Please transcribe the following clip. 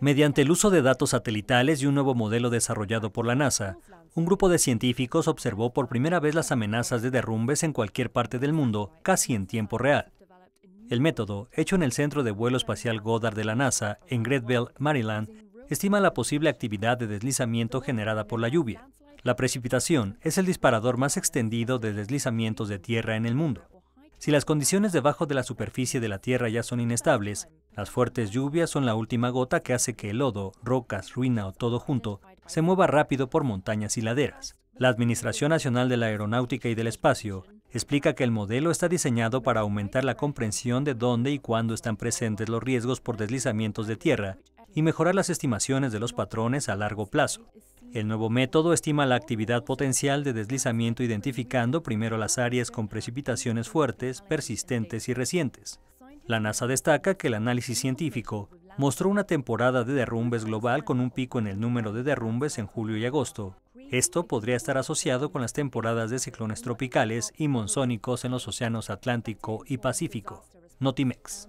Mediante el uso de datos satelitales y un nuevo modelo desarrollado por la NASA, un grupo de científicos observó por primera vez las amenazas de derrumbes en cualquier parte del mundo, casi en tiempo real. El método, hecho en el Centro de Vuelo Espacial Goddard de la NASA, en Greatville, Maryland, estima la posible actividad de deslizamiento generada por la lluvia. La precipitación es el disparador más extendido de deslizamientos de tierra en el mundo. Si las condiciones debajo de la superficie de la Tierra ya son inestables, las fuertes lluvias son la última gota que hace que el lodo, rocas, ruina o todo junto se mueva rápido por montañas y laderas. La Administración Nacional de la Aeronáutica y del Espacio explica que el modelo está diseñado para aumentar la comprensión de dónde y cuándo están presentes los riesgos por deslizamientos de tierra y mejorar las estimaciones de los patrones a largo plazo. El nuevo método estima la actividad potencial de deslizamiento identificando primero las áreas con precipitaciones fuertes, persistentes y recientes. La NASA destaca que el análisis científico mostró una temporada de derrumbes global con un pico en el número de derrumbes en julio y agosto. Esto podría estar asociado con las temporadas de ciclones tropicales y monzónicos en los océanos Atlántico y Pacífico. Notimex.